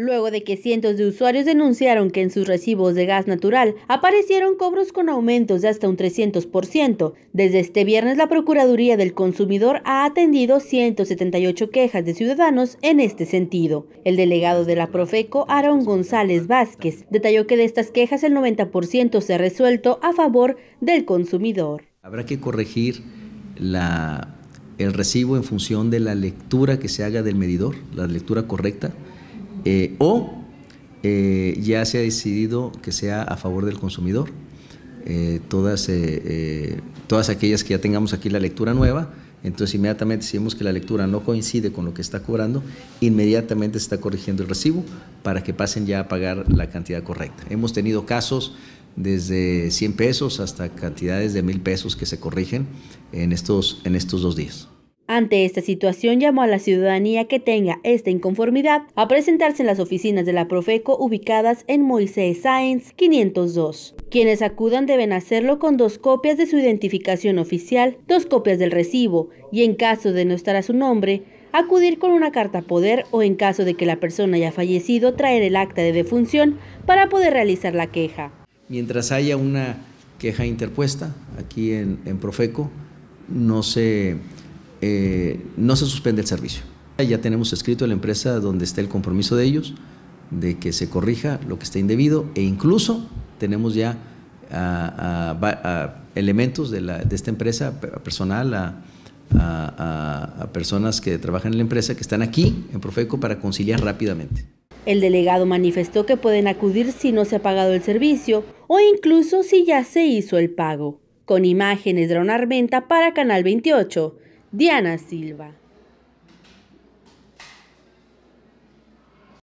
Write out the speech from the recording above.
luego de que cientos de usuarios denunciaron que en sus recibos de gas natural aparecieron cobros con aumentos de hasta un 300%. Desde este viernes la Procuraduría del Consumidor ha atendido 178 quejas de ciudadanos en este sentido. El delegado de la Profeco, Aaron González Vázquez, detalló que de estas quejas el 90% se ha resuelto a favor del consumidor. Habrá que corregir el recibo en función de la lectura que se haga del medidor, la lectura correcta eh, o eh, ya se ha decidido que sea a favor del consumidor. Eh, todas, aquellas que ya tengamos aquí la lectura nueva, entonces inmediatamente si vemos que la lectura no coincide con lo que está cobrando, inmediatamente se está corrigiendo el recibo para que pasen ya a pagar la cantidad correcta. Hemos tenido casos desde 100 pesos hasta cantidades de mil pesos que se corrigen en estos dos días. Ante esta situación, llamó a la ciudadanía que tenga esta inconformidad a presentarse en las oficinas de la Profeco ubicadas en Moisés Sáenz 502. Quienes acudan deben hacerlo con dos copias de su identificación oficial, dos copias del recibo y en caso de no estar a su nombre, acudir con una carta poder o en caso de que la persona haya fallecido, traer el acta de defunción para poder realizar la queja. Mientras haya una queja interpuesta aquí en Profeco, no se eh, no se suspende el servicio. Ya tenemos escrito a la empresa donde está el compromiso de ellos de que se corrija lo que está indebido e incluso tenemos ya ah, ah, ah, elementos de, esta empresa, personal, a personas que trabajan en la empresa que están aquí en Profeco para conciliar rápidamente. El delegado manifestó que pueden acudir si no se ha pagado el servicio o incluso si ya se hizo el pago. Con imágenes de Armenta para Canal 28. Diana Silva.